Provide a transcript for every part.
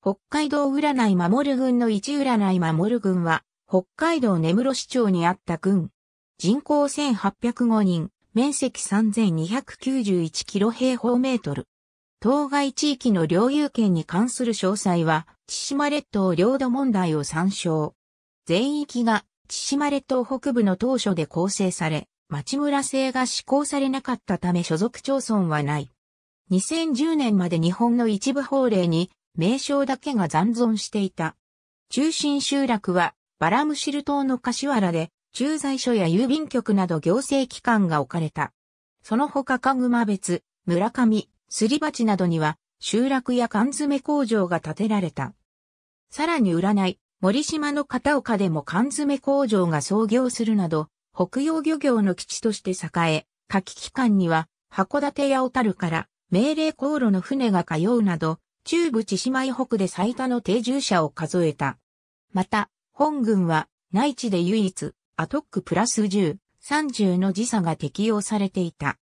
北海道占い守る軍の一占い守る軍は、北海道根室市町にあった軍。人口1805人、面積3291キロ平方メートル。当該地域の領有権に関する詳細は、千島列島領土問題を参照。全域が千島列島北部の当初で構成され、町村制が施行されなかったため所属町村はない。2010年まで日本の一部法令に名称だけが残存していた。中心集落はバラムシル島の柏原で駐在所や郵便局など行政機関が置かれた。その他グマ別、村上、すり鉢などには集落や缶詰工場が建てられた。さらに占い、森島の片岡でも缶詰工場が創業するなど、北洋漁業の基地として栄え、夏季期間には函館や小樽から命令航路の船が通うなど、中部千島以北で最多の定住者を数えた。また、本軍は内地で唯一、アトックプラス10、30の時差が適用されていた。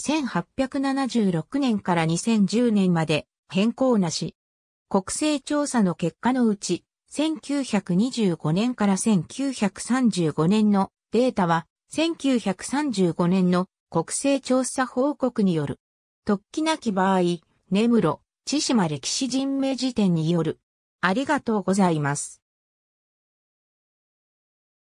1876年から2010年まで変更なし。国勢調査の結果のうち、1925年から1935年のデータは、1935年の国勢調査報告による。突起なき場合、根室、千島歴史人名辞典による。ありがとうございます。